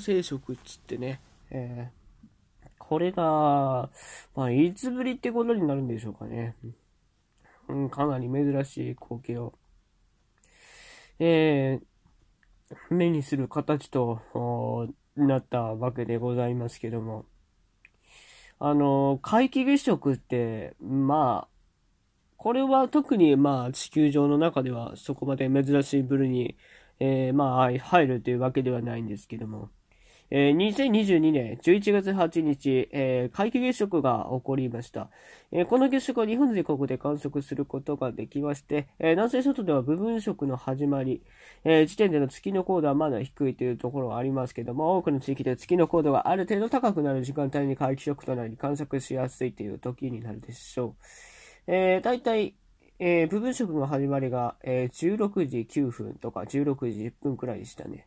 生殖っつってね、えー、これが、まあ、いつぶりってことになるんでしょうかね。うん、かなり珍しい光景を、えー、目にする形となったわけでございますけども。あの、皆既月食って、まあ、これは特にまあ地球上の中ではそこまで珍しいブルに、えー、まあ入るというわけではないんですけども。えー、2022年11月8日、えー、皆既月食が起こりました。えー、この月食は日本全国で観測することができまして、えー、南西諸島では部分食の始まり、えー、時点での月の高度はまだ低いというところはありますけども、多くの地域で月の高度がある程度高くなる時間帯に皆既食となり観測しやすいという時になるでしょう。えー、大体、えー、部分食の始まりが、えー、16時9分とか16時10分くらいでしたね。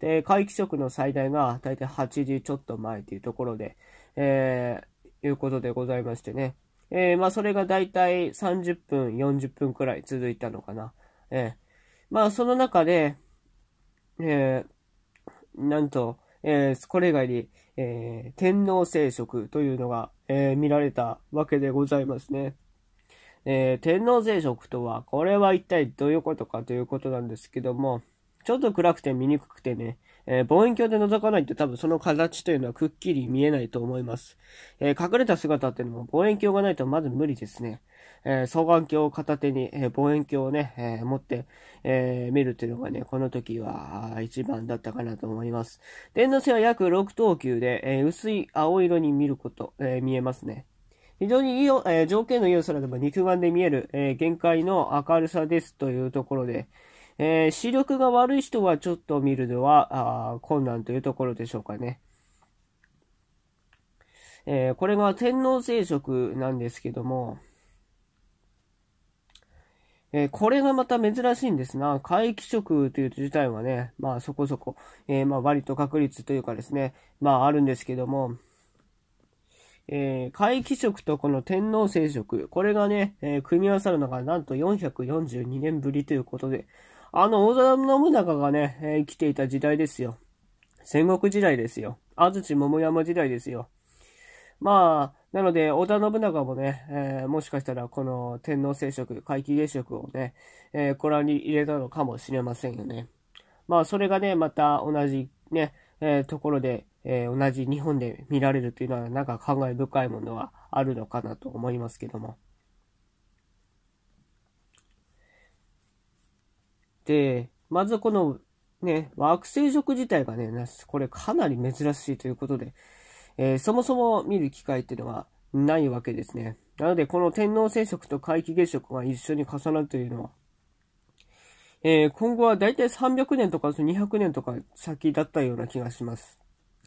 で、皆既食の最大が大体8時ちょっと前というところで、えー、いうことでございましてね。えー、まあ、それが大体30分、40分くらい続いたのかな。えー、まあ、その中で、えー、なんと、えー、これ以外に、えー、天皇聖職というのが、えー、見られたわけでございますね。えー、天皇聖職とは、これは一体どういうことかということなんですけども、ちょっと暗くて見にくくてね、えー、望遠鏡で覗かないと多分その形というのはくっきり見えないと思います。えー、隠れた姿っていうのも望遠鏡がないとまず無理ですね。えー、双眼鏡を片手に、え望遠鏡をね、え持って、え見るというのがね、この時は一番だったかなと思います。電動性は約6等級で、え薄い青色に見ること、え見えますね。非常にいいよ、え条件の良い空でも肉眼で見える、え限界の明るさですというところで、えー、視力が悪い人はちょっと見るのは困難というところでしょうかね。えー、これが天皇聖職なんですけども、えー、これがまた珍しいんですな。皆既職という自体はね、まあそこそこ、えー、まあ割と確率というかですね、まああるんですけども、えー、皆既職とこの天皇聖職、これがね、え組み合わさるのがなんと442年ぶりということで、あの、大田信長がね、えー、生きていた時代ですよ。戦国時代ですよ。安土桃山時代ですよ。まあ、なので、織田信長もね、えー、もしかしたらこの天皇聖職、皆既月食をね、えー、ご覧に入れたのかもしれませんよね。まあ、それがね、また同じね、えー、ところで、えー、同じ日本で見られるというのは、なんか感慨深いものはあるのかなと思いますけども。て、まずこのね、惑星食自体がね、これかなり珍しいということで、えー、そもそも見る機会っていうのはないわけですね。なので、この天王星食と皆既月食が一緒に重なるというのは、えー、今後はだいたい300年とか200年とか先だったような気がします。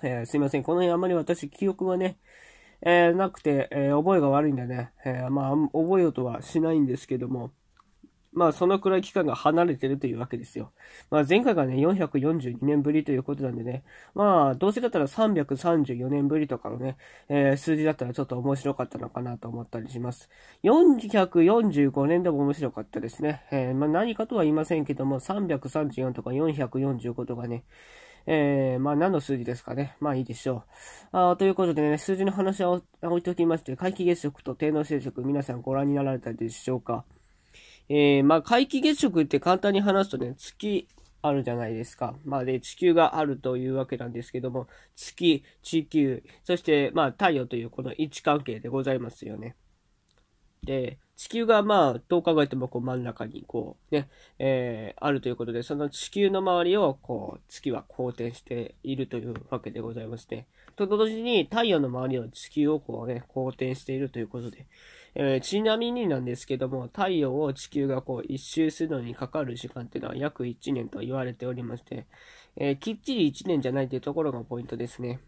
えー、すいません。この辺あまり私記憶がね、えなくて、え覚えが悪いんでね、えまあ、覚えようとはしないんですけども、まあ、そのくらい期間が離れてるというわけですよ。まあ、前回がね、442年ぶりということなんでね、まあ、どうせだったら334年ぶりとかのね、えー、数字だったらちょっと面白かったのかなと思ったりします。445年でも面白かったですね。えー、まあ、何かとは言いませんけども、334とか445とかね、えー、まあ何の数字ですかね。まあいいでしょう。あということでね、数字の話は置いておきまして、皆既月食と天皇生食、皆さんご覧になられたでしょうか。えー、まあ、皆既月食って簡単に話すとね、月あるじゃないですか。まあ、で、地球があるというわけなんですけども、月、地球、そして、まあ、太陽というこの位置関係でございますよね。で、地球がまあ、どう考えてもこう真ん中にこうね、えー、あるということで、その地球の周りをこう、月は公転しているというわけでございますね。と同時に太陽の周りの地球をこうね、公転しているということで、えー、ちなみになんですけども、太陽を地球がこう一周するのにかかる時間っていうのは約1年と言われておりまして、えー、きっちり1年じゃないというところがポイントですね。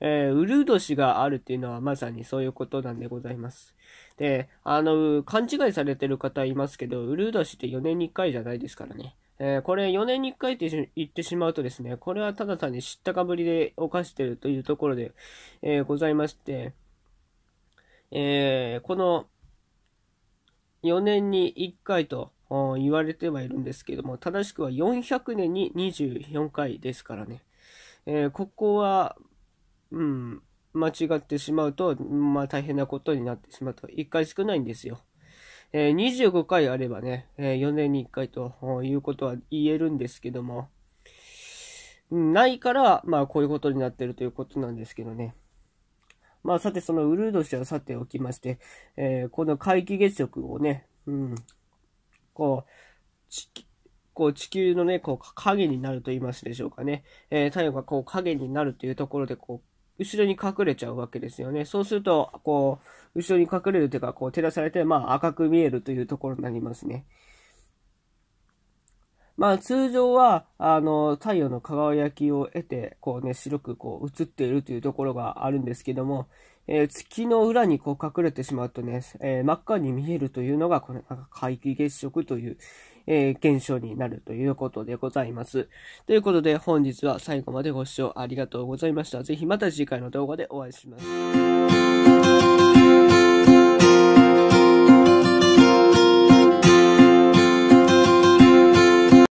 えー、ウルド年があるっていうのはまさにそういうことなんでございます。で、あの、勘違いされてる方いますけど、ウルド年って4年に1回じゃないですからね。えー、これ4年に1回って言ってしまうとですね、これはただ単に知ったかぶりで犯してるというところで、えー、ございまして、えー、この4年に1回と言われてはいるんですけども、正しくは400年に24回ですからね。えー、ここは、うん、間違ってしまうと、まあ大変なことになってしまうと、1回少ないんですよ。えー、25回あればね、えー、4年に1回ということは言えるんですけども、ないから、まあこういうことになってるということなんですけどね。まあさて、そのウルード氏はさておきまして、えー、この皆既月食をね、うん、こう、地こう地球のね、こう影になると言いますでしょうかね。えー、太陽がこう影になるというところで、こう、後ろに隠れちゃうわけですよね。そうすると、こう、後ろに隠れるというか、こう照らされて、まあ赤く見えるというところになりますね。まあ、通常は、あの、太陽の輝きを得て、こうね、白くこう映っているというところがあるんですけども、えー、月の裏にこう隠れてしまうとね、えー、真っ赤に見えるというのが、この皆既月食という、えー、現象になるということでございます。ということで、本日は最後までご視聴ありがとうございました。ぜひまた次回の動画でお会いします。